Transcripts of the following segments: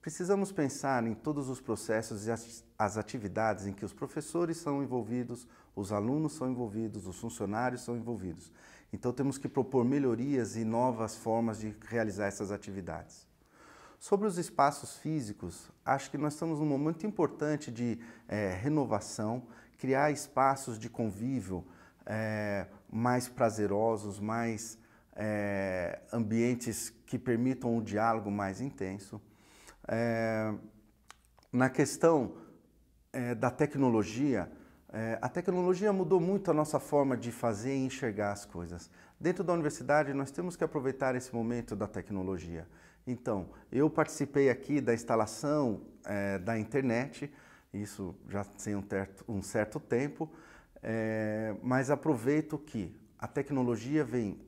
Precisamos pensar em todos os processos e as atividades em que os professores são envolvidos, os alunos são envolvidos, os funcionários são envolvidos. Então temos que propor melhorias e novas formas de realizar essas atividades. Sobre os espaços físicos, acho que nós estamos num momento importante de é, renovação, criar espaços de convívio é, mais prazerosos, mais é, ambientes que permitam um diálogo mais intenso. É, na questão é, da tecnologia, é, a tecnologia mudou muito a nossa forma de fazer e enxergar as coisas. Dentro da universidade, nós temos que aproveitar esse momento da tecnologia. Então, eu participei aqui da instalação é, da internet, isso já tem um, terto, um certo tempo, é, mas aproveito que a tecnologia vem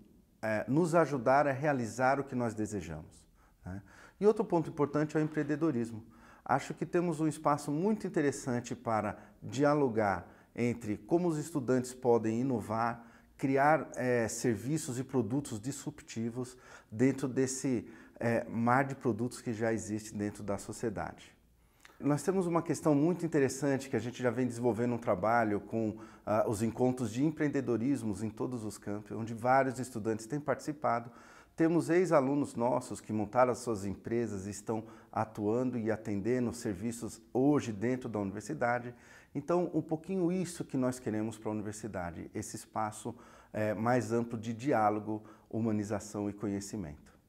é, nos ajudar a realizar o que nós desejamos. Né? E outro ponto importante é o empreendedorismo. Acho que temos um espaço muito interessante para dialogar entre como os estudantes podem inovar, criar é, serviços e produtos disruptivos dentro desse é, mar de produtos que já existe dentro da sociedade. Nós temos uma questão muito interessante que a gente já vem desenvolvendo um trabalho com uh, os encontros de empreendedorismos em todos os campos, onde vários estudantes têm participado, temos ex-alunos nossos que montaram as suas empresas e estão atuando e atendendo serviços hoje dentro da universidade. Então, um pouquinho isso que nós queremos para a universidade, esse espaço é, mais amplo de diálogo, humanização e conhecimento.